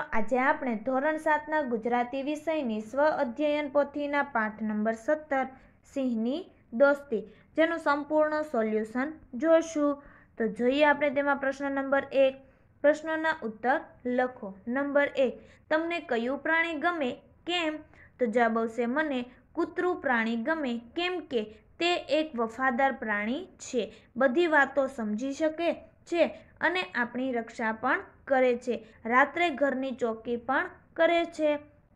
આજે આપણે ધોરણ સાતના ગુજરાતી વિષયની સ્વ અધ્યયન પોથીના પાઠ નંબર સત્તર સિંહની દોસ્તી જેનું સંપૂર્ણ સોલ્યુશન જોઈશું તો જોઈએ આપણે તેમાં પ્રશ્ન નંબર એક પ્રશ્નોના ઉત્તર લખો નંબર એક તમને કયું પ્રાણી ગમે કેમ તો જવાબ આવશે મને કૂતરું પ્રાણી ગમે કેમ કે તે એક વફાદાર પ્રાણી છે બધી વાતો સમજી શકે છે અને આપણી રક્ષા પણ કરે છે રાત્રે ઘરની ચોકી પણ કરે છે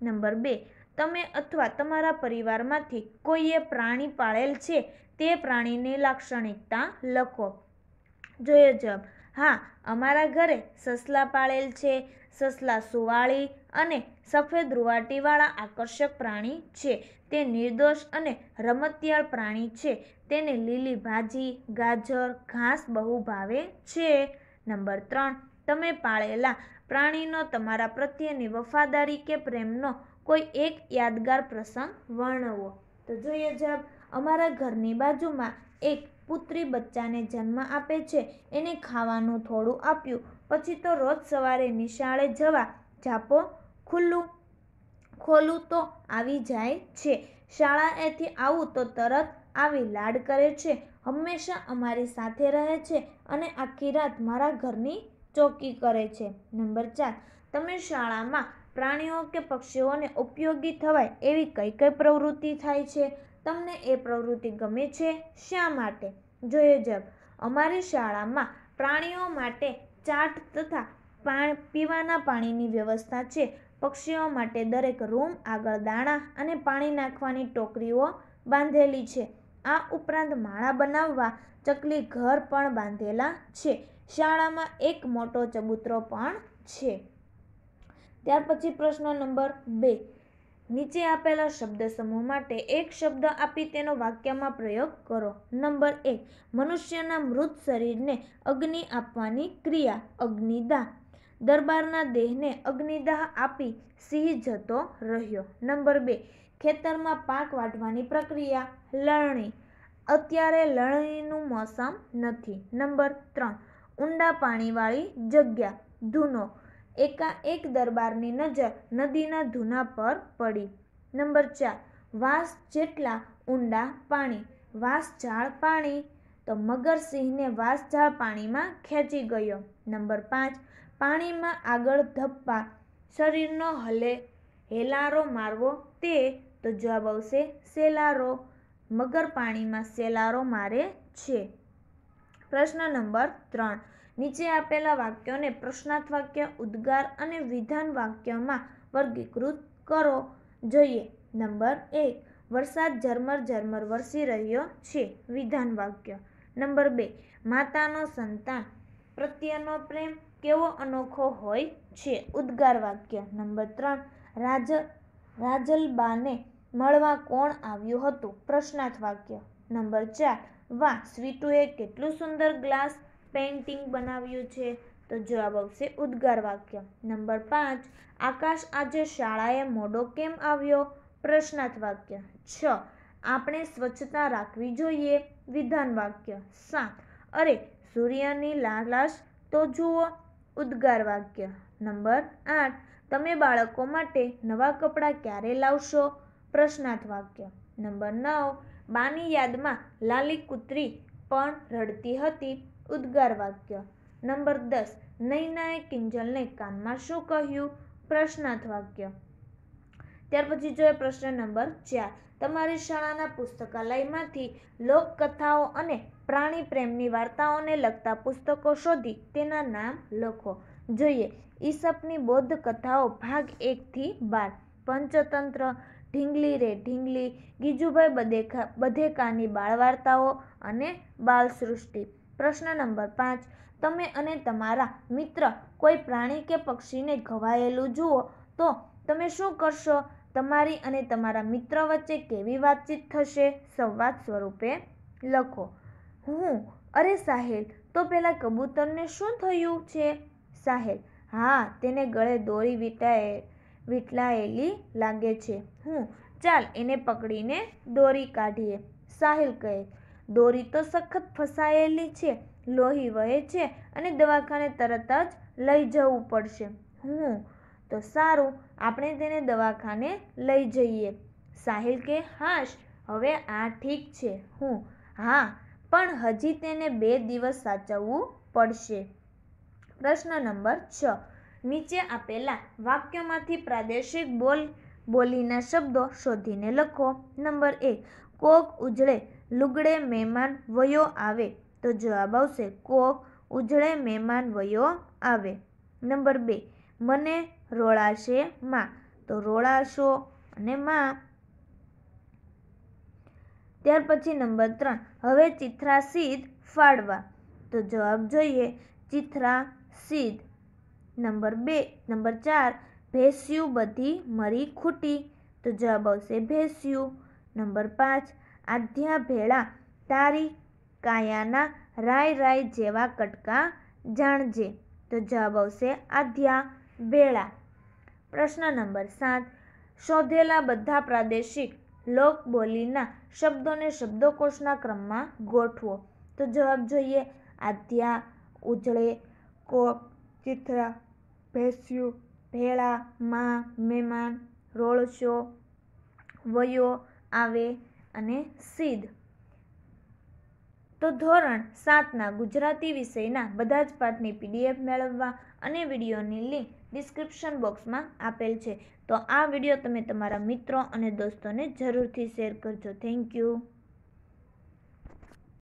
નંબર બે તમે અથવા તમારા પરિવારમાંથી કોઈએ પ્રાણી પાળેલ છે તે પ્રાણીની લાક્ષણિકતા લખો જોઈએ જવાબ હા અમારા ઘરે સસલા પાળેલ છે સસલા સુવાળી અને સફેદ રૂવાટીવાળા આકર્ષક પ્રાણી છે તે નિર્દોષ અને રમતિયાળ પ્રાણી છે તેને લીલી ભાજી ગાજર ઘાસ બહુ ભાવે છે નંબર ત્રણ તમે પાળેલા પ્રાણીનો તમારા પ્રત્યેની વફાદારી કે પ્રેમનો કોઈ એક યાદગાર પ્રસંગ વર્ણવો તો જોઈએ જવાબ અમારા ઘરની બાજુમાં એક પુત્રી બચ્ચાને જન્મ આપે છે એને ખાવાનું થોડું આપ્યું પછી તો રોજ સવારે નિશાળે જવા જાપો ખુલ્લું ખોલું તો આવી જાય છે શાળાએથી આવું તો તરત આવી લાડ કરે છે હંમેશા અમારી સાથે રહે છે અને આખી રાત મારા ઘરની ચોકી કરે છે નંબર ચાર તમે શાળામાં પ્રાણીઓ કે પક્ષીઓને ઉપયોગી થવાય એવી કઈ કઈ પ્રવૃત્તિ થાય છે તમને એ પ્રવૃત્તિ ગમે છે શા માટે જોઈએ જવાબ અમારી શાળામાં પ્રાણીઓ માટે ચાટ તથા પીવાના પાણીની વ્યવસ્થા છે પક્ષીઓ માટે દરેક રૂમ આગળ દાણા અને પાણી નાખવાની ટોકરીઓ બાંધેલી છે આ ઉપરાંત માળા બનાવવા ચકલી ઘર પણ બાંધેલા છે શાળામાં એક મોટો ચબૂતરો પણ છે ત્યાર પછી પ્રશ્ન નંબર બે નીચે આપેલા શબ્દ સમૂહ માટે એક શબ્દ આપી તેનો વાક્યમાં પ્રયોગ કરો નંબર એક મનુષ્યના મૃત શરીરને અગ્નિ આપવાની ક્રિયા અગ્નિદાહ દરબારના દેહને અગ્નિદાહ આપી સિંહ જતો રહ્યો નંબર બે ખેતરમાં પાક વાટવાની પ્રક્રિયા લણણી અત્યારે લણણીનું મોસમ નથી નંબર ત્રણ ઊંડા પાણીવાળી જગ્યા ધૂનો એકાએક દરબારની નજર નદીના ધૂના પર પડી નંબર ચાર વાસ જેટલા ઊંડા પાણી વાસ ઝાડ પાણી તો મગરસિંહને વાસ ઝાડ પાણીમાં ખેંચી ગયો નંબર પાંચ પાણીમાં આગળ ધપ્પા શરીરનો હલે હેલારો મારવો તે તો જવાબ આવશે સેલારો મગર પાણીમાં સેલારો મારે છે પ્રશ્ન નંબર ત્રણ નીચે આપેલા વાક્યોને પ્રશ્નાર્થ વાક્ય ઉદ્ગાર અને વિધાન વાક્યમાં વર્ગીકૃત કરો જોઈએ નંબર એક વરસાદ ઝરમર ઝરમર વરસી રહ્યો છે વિધાન વાક્ય નંબર બે માતાનો સંતાન પ્રત્યેનો પ્રેમ કેવો અનોખો હોય છે ઉદ્ગાર વાક્ય નંબર ત્રણ રાજ રાજલબાને મળવા કોણ આવ્યું હતું પ્રશ્નાર્થ વાક્ય નંબર ચાર વાહ સ્વીટુએ કેટલું સુંદર ગ્લાસ પેઇન્ટિંગ બનાવ્યું છે તો જવાબ આવશે ઉદ્ગાર વાક્ય નંબર પાંચ આકાશ આજે શાળાએ મોડો કેમ આવ્યો પ્રશ્નાર્થ વાક્ય છ આપણે સ્વચ્છતા રાખવી જોઈએ વિધાન વાક્ય સાત અરે સૂર્યની લાલાશ તો જુઓ ઉદ્ગાર વાક્ય નંબર આઠ તમે બાળકો માટે નવા કપડાં ક્યારે લાવશો પ્રશ્નાર્થ વાક્ય નંબર નવ બાની યાદમાં લાલી કૂતરી પણ રડતી હતી ઉદ્ગાર વાક્ય નંબર દસ નૈનાએ કિંજલને કાનમાં શું કહ્યું પ્રશ્નાર્થ વાક્ય ત્યાર પછી જોઈએ પ્રશ્ન નંબર ચાર તમારી શાળાના પુસ્તકાલયમાંથી લોકકથાઓ અને પ્રાણી પ્રેમની વાર્તાઓને લગતા પુસ્તકો શોધી તેના નામ લખો જોઈએ ઈસપની બૌદ્ધ કથાઓ ભાગ એકથી બાર પંચતંત્ર ઢીંગલી રે ઢીંગલી ગીજુભાઈ બધેખા બધેકાની બાળવાર્તાઓ અને બાળસૃષ્ટિ પ્રશ્ન નંબર પાંચ તમે અને તમારા મિત્ર કોઈ પ્રાણી કે પક્ષીને ઘવાયેલું જુઓ તો તમે શું કરશો તમારી અને તમારા મિત્ર વચ્ચે કેવી વાતચીત થશે સંવાદ સ્વરૂપે લખો હું અરે સાહેલ તો પેલા કબૂતરને શું થયું છે સાહેલ હા તેને ગળે દોરી વીટાએ વીંટળાયેલી લાગે છે હું ચાલ એને પકડીને દોરી કાઢીએ સાહિલ કહે દોરી તો સખત ફસાયેલી છે લોહી વહે છે અને દવાખાને તરત જ લઈ જવું પડશે હું તો સારું આપણે તેને દવાખાને લઈ જઈએ સાહિલ કે હાશ હવે આ ઠીક છે હું હા પણ હજી તેને બે દિવસ સાચવવું પડશે પ્રશ્ન નંબર છ નીચે આપેલા વાક્યોમાંથી પ્રાદેશિક બોલ બોલીના શબ્દો શોધીને લખો નંબર એક કોક ઉજળે લુગડે મહેમાન વયો આવે તો જવાબ આવશે કોક ઉજળે મહેમાન વયો આવે નંબર બે મને રોળાશે માં તો રોળાશો અને માં ત્યાર પછી નંબર ત્રણ હવે ચિત્રા સીધ ફાળવા તો જવાબ જોઈએ ચિત્રા સીધ નંબર બે નંબર ચાર ભેંસ્યું બધી મરી ખૂટી તો જવાબ આવશે ભેંસ્યું નંબર પાંચ આધ્યા ભેળા તારી કાયાના રાય રાય જેવા કટકા જાણજે તો જવાબ આવશે આધ્યા ભેળા પ્રશ્ન નંબર સાત શોધેલા બધા પ્રાદેશિક લોકબોલીના શબ્દોને શબ્દકોશના ક્રમમાં ગોઠવો તો જવાબ જોઈએ આધ્યા ઉજળે કોપ ચિત્રા ભેંસ્યું ભેળા માં મહેમાન રોળશો વયો આવે અને સીધ તો ધોરણ સાતના ગુજરાતી વિષયના બધા જ પાઠની પીડીએફ મેળવવા અને વિડીયોની લિંક ડિસ્ક્રિપ્શન બોક્સમાં આપેલ છે તો આ વિડીયો તમે તમારા મિત્રો અને દોસ્તોને જરૂરથી શેર કરજો થેન્ક યુ